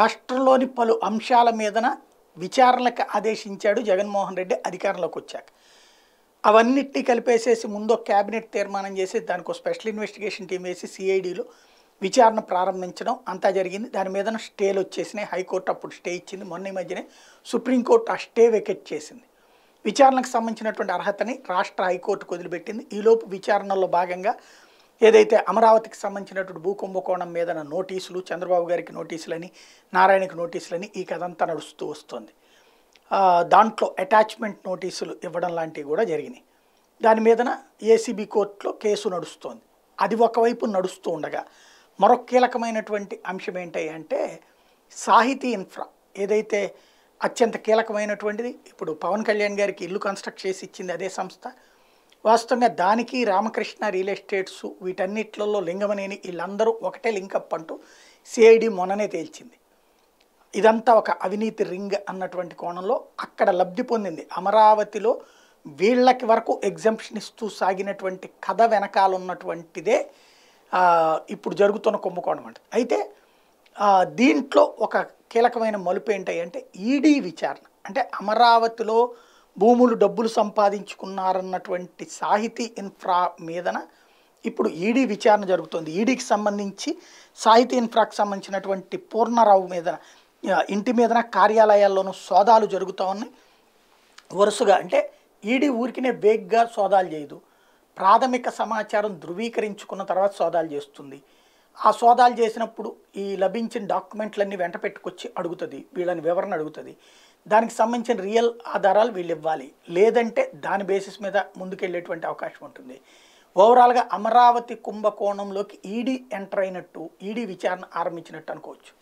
రాష్ట్రంలోని పలు అంశాల మీదన విచారణకు ఆదేశించాడు జగన్మోహన్ రెడ్డి అధికారంలోకి వచ్చాక అవన్నిటినీ కలిపేసేసి ముందు క్యాబినెట్ తీర్మానం చేసి దానికి స్పెషల్ ఇన్వెస్టిగేషన్ టీం వేసి సిఐడిలో విచారణ ప్రారంభించడం అంతా జరిగింది దాని మీద స్టేలు వచ్చేసినాయి హైకోర్టు అప్పుడు స్టే ఇచ్చింది మొన్న ఈ మధ్యనే సుప్రీంకోర్టు ఆ స్టే వెకెట్ చేసింది విచారణకు సంబంధించినటువంటి అర్హతని రాష్ట్ర హైకోర్టు వదిలిపెట్టింది ఈలోపు విచారణలో భాగంగా ఏదైతే అమరావతికి సంబంధించినటువంటి భూ కుంభకోణం మీద నోటీసులు చంద్రబాబు గారికి నోటీసులని నారాయణకి నోటీసులని ఈ కథ అంతా నడుస్తూ వస్తుంది దాంట్లో అటాచ్మెంట్ నోటీసులు ఇవ్వడం లాంటివి కూడా జరిగినాయి దాని మీదన ఏసీబీ కోర్టులో కేసు నడుస్తోంది అది ఒకవైపు నడుస్తూ ఉండగా మరొక కీలకమైనటువంటి అంశం ఏంటంటే సాహితీ ఇన్ఫ్రా ఏదైతే అత్యంత కీలకమైనటువంటిది ఇప్పుడు పవన్ కళ్యాణ్ గారికి ఇల్లు కన్స్ట్రక్ట్ చేసి ఇచ్చింది అదే సంస్థ వాస్తవంగా దానికి రామకృష్ణ రియల్ ఎస్టేట్స్ వీటన్నిట్లలో లింగమనేని వీళ్ళందరూ ఒకటే లింకప్ అంటూ సిఐడి మొననే తేల్చింది ఇదంతా ఒక అవినీతి రింగ్ అన్నటువంటి కోణంలో అక్కడ లబ్ధి పొందింది అమరావతిలో వీళ్ళకి వరకు ఎగ్జంప్షన్ ఇస్తూ సాగినటువంటి కథ వెనకాల ఉన్నటువంటిదే ఇప్పుడు జరుగుతున్న కుంభకోణం అంటే అయితే దీంట్లో ఒక కీలకమైన మలుపు ఏంటంటే ఈడీ విచారణ అంటే అమరావతిలో భూములు డబ్బులు సంపాదించుకున్నారన్నటువంటి సాహితీ ఇన్ఫ్రా మీదన ఇప్పుడు ఈడీ విచారణ జరుగుతుంది ఈడీకి సంబంధించి సాహితీ ఇన్ఫ్రాకి సంబంధించినటువంటి పూర్ణరావు మీదన ఇంటి మీదన కార్యాలయాల్లోనూ సోదాలు జరుగుతూ ఉన్నాయి వరుసగా అంటే ఈడీ ఊరికినే వేగ్గా సోదాలు చేయదు ప్రాథమిక సమాచారం ధృవీకరించుకున్న తర్వాత సోదాలు చేస్తుంది ఆ సోదాలు చేసినప్పుడు ఈ లభించిన డాక్యుమెంట్లన్నీ వెంట పెట్టుకొచ్చి అడుగుతుంది వీళ్ళని వివరణ అడుగుతుంది దానికి సంబంధించిన రియల్ ఆధారాలు వీళ్ళు ఇవ్వాలి లేదంటే దాని బేసిస్ మీద ముందుకెళ్ళేటువంటి అవకాశం ఉంటుంది ఓవరాల్గా అమరావతి కుంభకోణంలోకి ఈడీ e ఎంటర్ అయినట్టు ఈడీ e విచారణ ఆరంభించినట్టు అనుకోవచ్చు